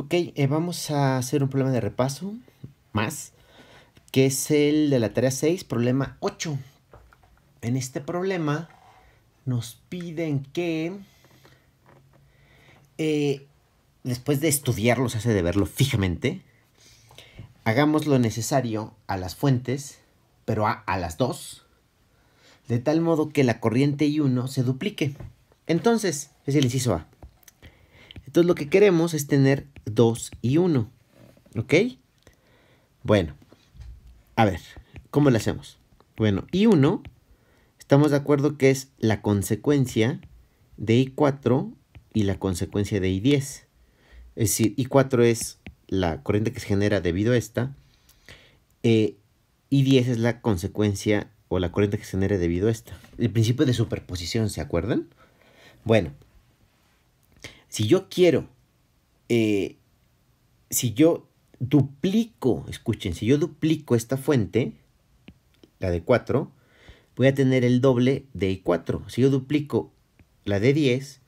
Ok, eh, vamos a hacer un problema de repaso más, que es el de la tarea 6, problema 8. En este problema nos piden que, eh, después de estudiarlo, se hace de verlo fijamente, hagamos lo necesario a las fuentes, pero a, a las dos, de tal modo que la corriente I1 se duplique. Entonces, es el inciso A. Entonces lo que queremos es tener 2 y 1. ¿Ok? Bueno, a ver, ¿cómo lo hacemos? Bueno, y 1 estamos de acuerdo que es la consecuencia de I4 y la consecuencia de I10. Es decir, I4 es la corriente que se genera debido a esta. y eh, I10 es la consecuencia o la corriente que se genera debido a esta. El principio de superposición, ¿se acuerdan? Bueno, si yo quiero eh, si yo duplico, escuchen, si yo duplico esta fuente, la de 4, voy a tener el doble de i 4. Si yo duplico la de 10,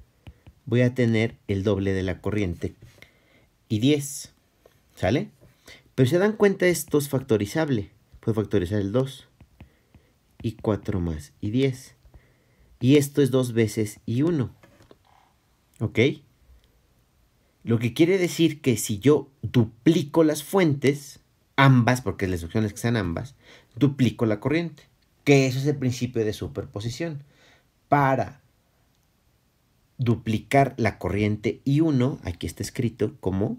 voy a tener el doble de la corriente i 10. ¿Sale? Pero se dan cuenta, esto es factorizable. Puedo factorizar el 2 y 4 más i 10. Y esto es 2 veces i 1. ¿Ok? Lo que quiere decir que si yo duplico las fuentes, ambas, porque las opciones es que sean ambas, duplico la corriente. Que eso es el principio de superposición. Para duplicar la corriente I1, aquí está escrito como,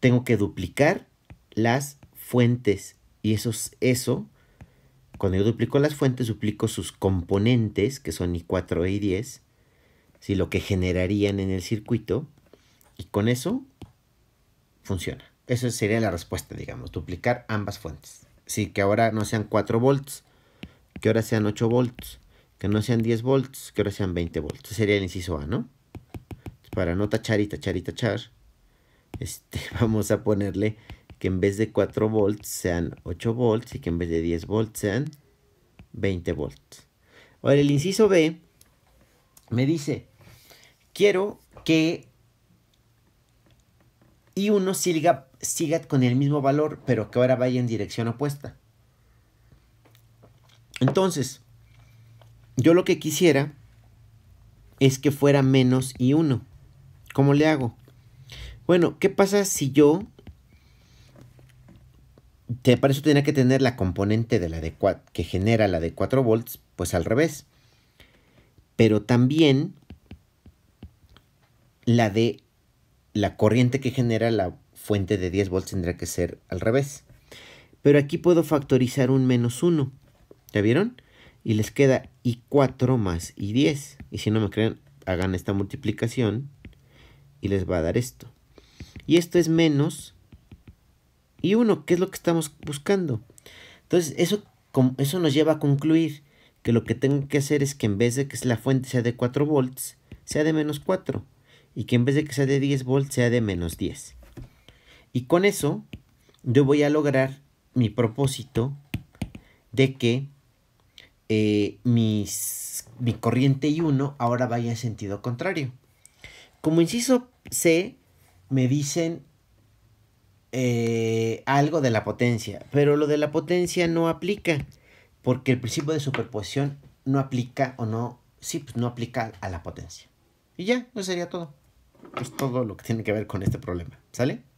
tengo que duplicar las fuentes. Y eso es eso. Cuando yo duplico las fuentes, duplico sus componentes, que son I4 y I10, si lo que generarían en el circuito y con eso funciona. Esa sería la respuesta, digamos, duplicar ambas fuentes. Sí, que ahora no sean 4 volts, que ahora sean 8 volts, que no sean 10 volts, que ahora sean 20 volts. sería el inciso A, ¿no? Para no tachar y tachar y tachar, este, vamos a ponerle que en vez de 4 volts sean 8 volts y que en vez de 10 volts sean 20 volts. Ahora el inciso B me dice, quiero que y uno siga, siga con el mismo valor, pero que ahora vaya en dirección opuesta. Entonces, yo lo que quisiera es que fuera menos y 1. ¿Cómo le hago? Bueno, ¿qué pasa si yo... Te, para eso tenía que tener la componente de la de que genera la de 4 volts, pues al revés. Pero también la de la corriente que genera la fuente de 10 volts tendrá que ser al revés. Pero aquí puedo factorizar un menos 1. ¿Ya vieron? Y les queda I4 más I10. Y si no me creen, hagan esta multiplicación y les va a dar esto. Y esto es menos I1, que es lo que estamos buscando. Entonces, eso, eso nos lleva a concluir que lo que tengo que hacer es que en vez de que la fuente sea de 4 volts, sea de menos 4 y que en vez de que sea de 10 volts sea de menos 10. Y con eso yo voy a lograr mi propósito de que eh, mis, mi corriente I1 ahora vaya en sentido contrario. Como inciso C, me dicen eh, algo de la potencia, pero lo de la potencia no aplica, porque el principio de superposición no aplica o no, sí, pues no aplica a la potencia. Y ya, eso sería todo. Es todo lo que tiene que ver con este problema. ¿Sale?